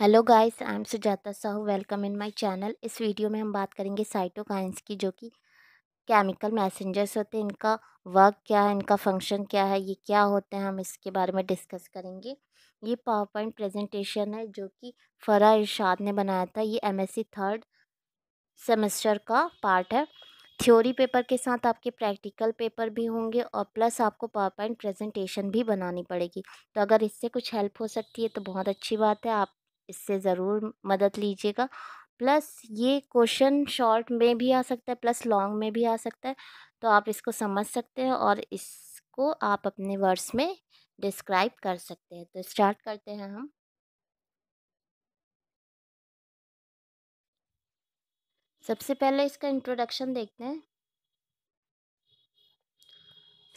hello guys I am Sujata Sahu welcome in my channel इस video में हम बात करेंगे साइटोकाइंस की जो कि केमिकल मैसेंजर्स होते हैं इनका वर्क क्या है इनका फंक्शन क्या है ये क्या होते हैं हम इसके बारे में डिस्कस करेंगे ये पावर पॉइंट प्रेजेंटेशन है जो कि फ़रा इरशाद ने बनाया था ये एम थर्ड सेमेस्टर का पार्ट है थ्योरी पेपर के साथ आपके प्रैक्टिकल पेपर भी होंगे और प्लस आपको पावर पॉइंट प्रेजेंटेशन भी बनानी पड़ेगी तो अगर इससे कुछ हेल्प हो सकती है तो बहुत अच्छी बात है आप इससे ज़रूर मदद लीजिएगा प्लस ये क्वेश्चन शॉर्ट में भी आ सकता है प्लस लॉन्ग में भी आ सकता है तो आप इसको समझ सकते हैं और इसको आप अपने वर्ड्स में डिस्क्राइब कर सकते हैं तो स्टार्ट करते हैं हम सबसे पहले इसका इंट्रोडक्शन देखते हैं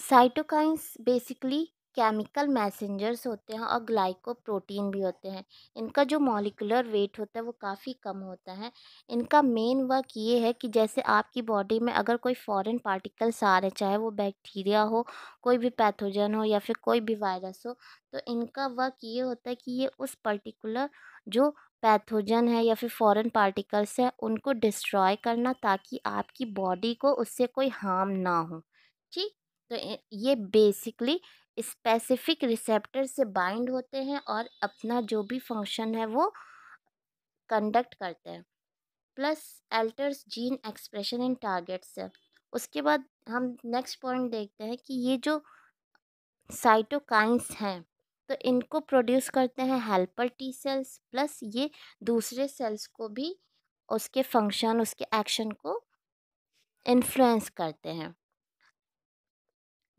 साइटोकाइंस बेसिकली केमिकल मैसेंजर्स होते हैं और ग्लाइकोप्रोटीन भी होते हैं इनका जो मॉलिकुलर वेट होता है वो काफ़ी कम होता है इनका मेन वर्क ये है कि जैसे आपकी बॉडी में अगर कोई फॉरेन पार्टिकल्स आ रहे चाहे वो बैक्टीरिया हो कोई भी पैथोजन हो या फिर कोई भी वायरस हो तो इनका वर्क ये होता है कि ये उस पर्टिकुलर जो पैथोजन है या फिर फॉरेन पार्टिकल्स हैं उनको डिस्ट्रॉय करना ताकि आपकी बॉडी को उससे कोई हार्म ना हो ठीक तो ये बेसिकली स्पेसिफिक रिसेप्टर से बाइंड होते हैं और अपना जो भी फंक्शन है वो कंडक्ट करते हैं plus alters gene expression in targets उसके बाद हम नेक्स्ट पॉइंट देखते हैं कि ये जो साइटोकाइंस हैं तो इनको प्रोड्यूस करते हैं हेल्पर टी सेल्स प्लस ये दूसरे सेल्स को भी उसके फंक्शन उसके एक्शन को इन्फ्लुएंस करते हैं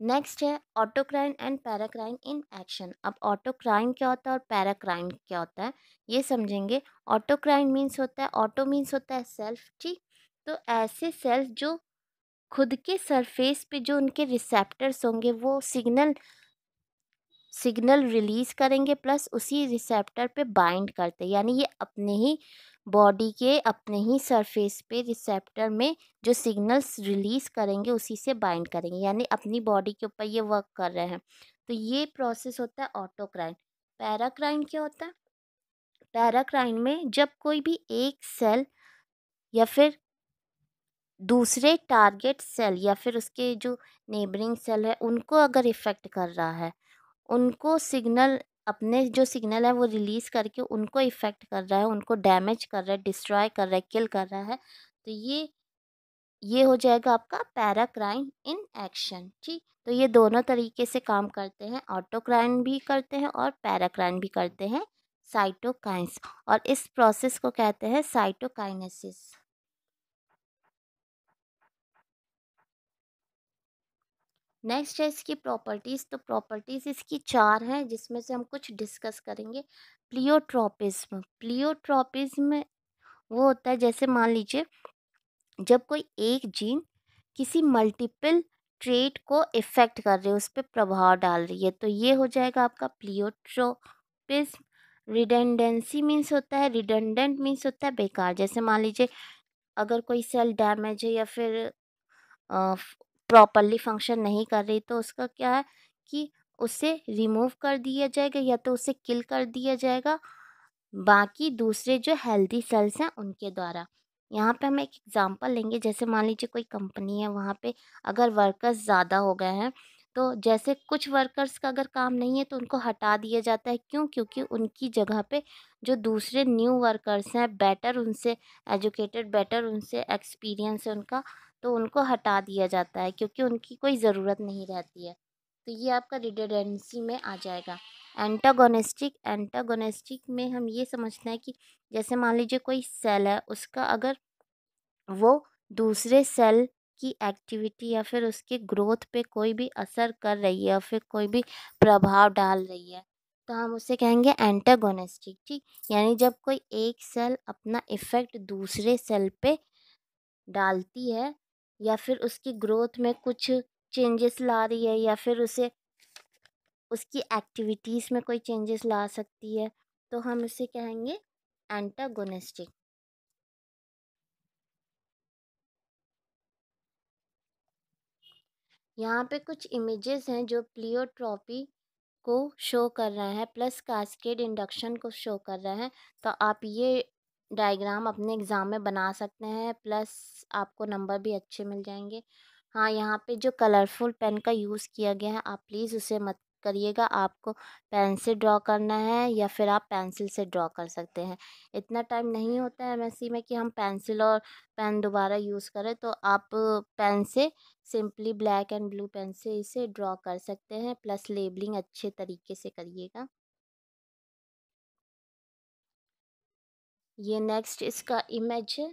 नेक्स्ट है autocrine and paracrine in action अब ऑटोक्राइन क्या होता है और पैराक्राइन क्या होता है ये समझेंगे ऑटोक्राइन मीन्स होता है ऑटो मीन्स होता है सेल्फ ठीक तो ऐसे सेल्फ जो खुद के सरफेस पे जो उनके रिसेप्टर्स होंगे वो सिग्नल सिग्नल रिलीज़ करेंगे प्लस उसी रिसेप्टर पे बाइंड करते यानी ये अपने ही बॉडी के अपने ही सरफेस पे रिसेप्टर में जो सिग्नल्स रिलीज़ करेंगे उसी से बाइंड करेंगे यानी अपनी बॉडी के ऊपर ये वर्क कर रहे हैं तो ये प्रोसेस होता है ऑटोक्राइन पैराक्राइन क्या होता है पैराक्राइन में जब कोई भी एक सेल या फिर दूसरे टारगेट सेल या फिर उसके जो नेबरिंग सेल है उनको अगर इफ़ेक्ट कर रहा है उनको सिग्नल अपने जो सिग्नल है वो रिलीज़ करके उनको इफ़ेक्ट कर रहा है उनको डैमेज कर रहा है डिस्ट्रॉय कर रहा है किल कर रहा है तो ये ये हो जाएगा आपका पैराक्राइन इन एक्शन ठीक तो ये दोनों तरीके से काम करते हैं ऑटोक्राइन भी करते हैं और पैराक्राइन भी करते हैं साइटोकाइंस और इस प्रोसेस को कहते हैं साइटोकाइनेसिस नेक्स्ट है इसकी प्रॉपर्टीज़ तो प्रॉपर्टीज़ इसकी चार हैं जिसमें से हम कुछ डिस्कस करेंगे प्लियोट्रोपिज्म प्लियोट्रोपिज्म वो होता है जैसे मान लीजिए जब कोई एक जीन किसी मल्टीपल ट्रेट को इफ़ेक्ट कर रही है उस पर प्रभाव डाल रही है तो ये हो जाएगा आपका प्लियोट्रोपिज्म रिडेंडेंसी मीन्स होता है रिडेंडेंट मीन्स होता है बेकार जैसे मान लीजिए अगर कोई सेल डैमेज है या फिर प्रॉपरली फंक्शन नहीं कर रही तो उसका क्या है कि उसे रिमूव कर दिया जाएगा या तो उसे किल कर दिया जाएगा बाकी दूसरे जो हेल्दी सेल्स हैं उनके द्वारा यहाँ पे हम एक एग्ज़ाम्पल लेंगे जैसे मान लीजिए कोई कंपनी है वहाँ पे अगर वर्कर्स ज़्यादा हो गए हैं तो जैसे कुछ वर्कर्स का अगर काम नहीं है तो उनको हटा दिया जाता है क्यों क्योंकि उनकी जगह पे जो दूसरे न्यू वर्कर्स हैं बेटर उनसे एजुकेटेड बेटर उनसे एक्सपीरियंस है उनका तो उनको हटा दिया जाता है क्योंकि उनकी कोई ज़रूरत नहीं रहती है तो ये आपका रिडेंडेंसी में आ जाएगा एंटागोनिस्टिक एंटागोनिस्टिक में हम ये समझते हैं कि जैसे मान लीजिए कोई सेल है उसका अगर वो दूसरे सेल की एक्टिविटी या फिर उसके ग्रोथ पे कोई भी असर कर रही है या फिर कोई भी प्रभाव डाल रही है तो हम उसे कहेंगे एंटागोनिस्टिक ठीक यानी जब कोई एक सेल अपना इफ़ेक्ट दूसरे सेल पे डालती है या फिर उसकी ग्रोथ में कुछ चेंजेस ला रही है या फिर उसे उसकी एक्टिविटीज़ में कोई चेंजेस ला सकती है तो हम उसे कहेंगे एंटागोनिस्टिक यहाँ पे कुछ इमेजेस हैं जो प्लियोट्रॉपी को शो कर रहे हैं प्लस कास्केड इंडक्शन को शो कर रहे हैं तो आप ये डायग्राम अपने एग्ज़ाम में बना सकते हैं प्लस आपको नंबर भी अच्छे मिल जाएंगे हाँ यहाँ पे जो कलरफुल पेन का यूज़ किया गया है आप प्लीज़ उसे मत करिएगा आपको पेन से ड्रॉ करना है या फिर आप पेंसिल से ड्रॉ कर सकते हैं इतना टाइम नहीं होता है एम में कि हम पेंसिल और पेन दोबारा यूज़ करें तो आप पेन से simply black and blue pen से इसे ड्रॉ कर सकते हैं प्लस लेबलिंग अच्छे तरीके से करिएगा ये नेक्स्ट इसका इमेज है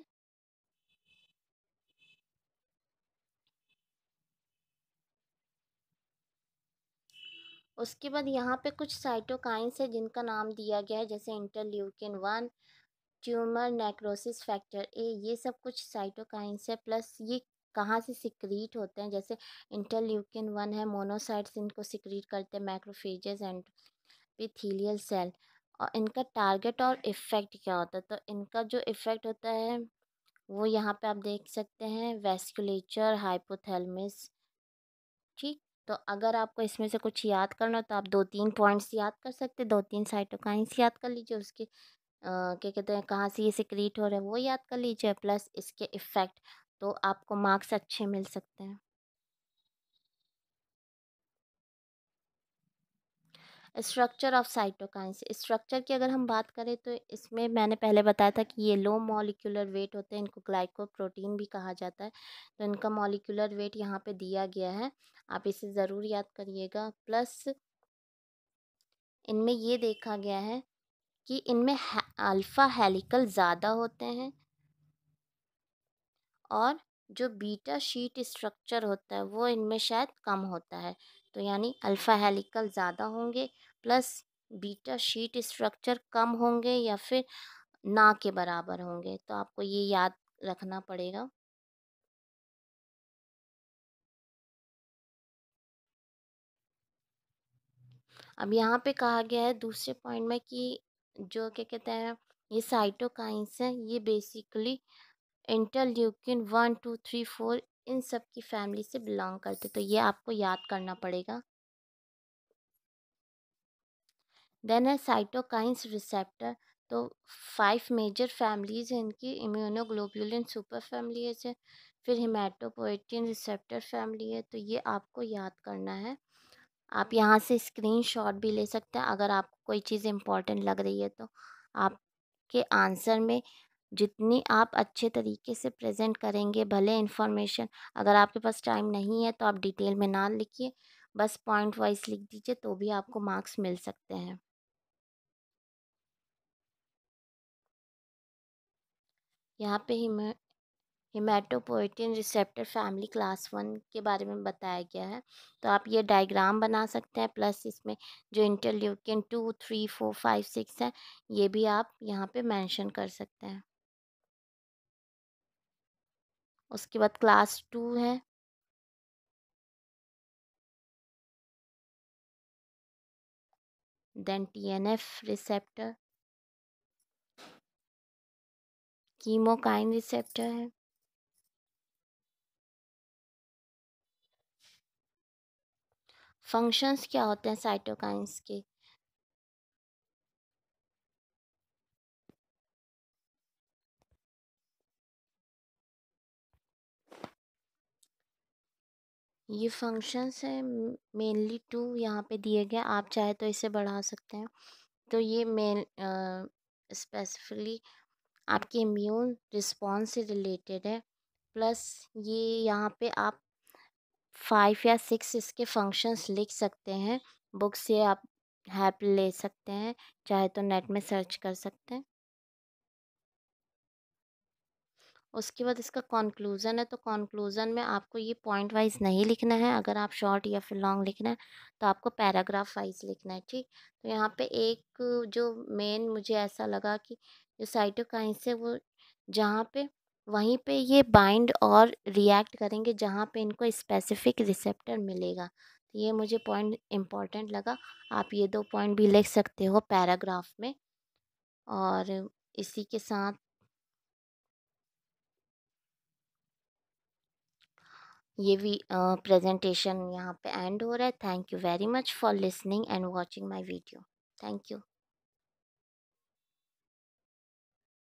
उसके बाद यहाँ पे कुछ साइटोकाइंस है जिनका नाम दिया गया है जैसे interleukin one tumour necrosis factor A ये सब कुछ साइटोकाइंस है प्लस ये कहाँ से सिक्रीट होते हैं जैसे इंटरल्यूकिन वन है मोनोसाइट्स इनको सिक्रीट करते हैं मैक्रोफेजेस एंड पिथीलियल सेल और इनका टारगेट और इफ़ेक्ट क्या होता है तो इनका जो इफ़ेक्ट होता है वो यहाँ पे आप देख सकते हैं वेस्कुलेचर हाइपोथेलमिस ठीक तो अगर आपको इसमें से कुछ याद करना हो तो आप दो तीन पॉइंट्स याद कर सकते हैं दो तीन साइटोकाइंस याद कर लीजिए उसके क्या कहते हैं कहाँ से ये सिक्रीट हो रहा है वो याद कर लीजिए प्लस इसके इफ़ेक्ट तो आपको मार्क्स अच्छे मिल सकते हैं स्ट्रक्चर ऑफ साइटोकाइंस स्ट्रक्चर की अगर हम बात करें तो इसमें मैंने पहले बताया था कि ये लो मॉलिकुलर वेट होते हैं इनको ग्लाइकोप्रोटीन भी कहा जाता है तो इनका मॉलिकुलर वेट यहाँ पे दिया गया है आप इसे ज़रूर याद करिएगा प्लस इनमें ये देखा गया है कि इनमें अल्फ़ा हेलिकल ज़्यादा होते हैं और जो बीटा शीट स्ट्रक्चर होता है वो इनमें शायद कम होता है तो यानी अल्फ़ा हेलिकल ज़्यादा होंगे प्लस बीटा शीट स्ट्रक्चर कम होंगे या फिर ना के बराबर होंगे तो आपको ये याद रखना पड़ेगा अब यहाँ पे कहा गया है दूसरे पॉइंट में कि जो क्या कहते हैं ये साइटोकाइंस हैं ये basically interleukin one two three four इन सब की फैमिली से बिलोंग करते तो ये आपको याद करना पड़ेगा देन है साइटोकाइंस रिसेप्टर तो फाइव मेजर फैमिलीज हैं इनकी इम्यूनोग्लोबुलिन सुपर फैमिली है फिर हिमाटोपोएटिन रिसेप्टर फैमिली है तो ये आपको याद करना है आप यहाँ से स्क्रीनशॉट भी ले सकते हैं अगर आपको कोई चीज़ इम्पोर्टेंट लग रही है तो आपके आंसर में जितनी आप अच्छे तरीके से प्रेजेंट करेंगे भले इन्फॉर्मेशन अगर आपके पास टाइम नहीं है तो आप डिटेल में ना लिखिए बस पॉइंट वाइज लिख दीजिए तो भी आपको मार्क्स मिल सकते हैं यहाँ पे हिमे haematopoietin receptor family class one के बारे में बताया गया है तो आप ये डायग्राम बना सकते हैं प्लस इसमें जो interleukin two three four five six है ये भी आप यहाँ पे मेंशन कर सकते हैं उसके बाद क्लास टू है then TNF receptor chemokine receptor है फंक्शंस क्या होते हैं साइटोकाइंस के ये फंक्शंस हैं मेनली टू यहाँ पे दिए गए आप चाहे तो इसे बढ़ा सकते हैं तो ये मेन स्पेसिफिकली आपके इम्यून रिस्पॉन्स से रिलेटेड है प्लस ये यहाँ पे आप फाइव या सिक्स इसके फंक्शंस लिख सकते हैं बुक से आप हेल्प ले सकते हैं चाहे तो नेट में सर्च कर सकते हैं उसके बाद इसका कॉन्क्लूज़न है तो कॉन्क्लूज़न में आपको ये पॉइंट वाइज नहीं लिखना है अगर आप शॉर्ट या फिर लॉन्ग लिखना है तो आपको पैराग्राफ वाइज लिखना है ठीक तो यहाँ पे एक जो मेन मुझे ऐसा लगा कि जो साइटोकाइंस है वो जहाँ पे वहीं पे ये बाइंड और रिएक्ट करेंगे जहाँ पे इनको स्पेसिफिक रिसेप्टर मिलेगा तो ये मुझे पॉइंट इम्पॉर्टेंट लगा आप ये दो पॉइंट भी लिख सकते हो पैराग्राफ में और इसी के साथ ये भी प्रेजेंटेशन यहाँ पे एंड हो रहा है thank you very much for listening and watching my video thank you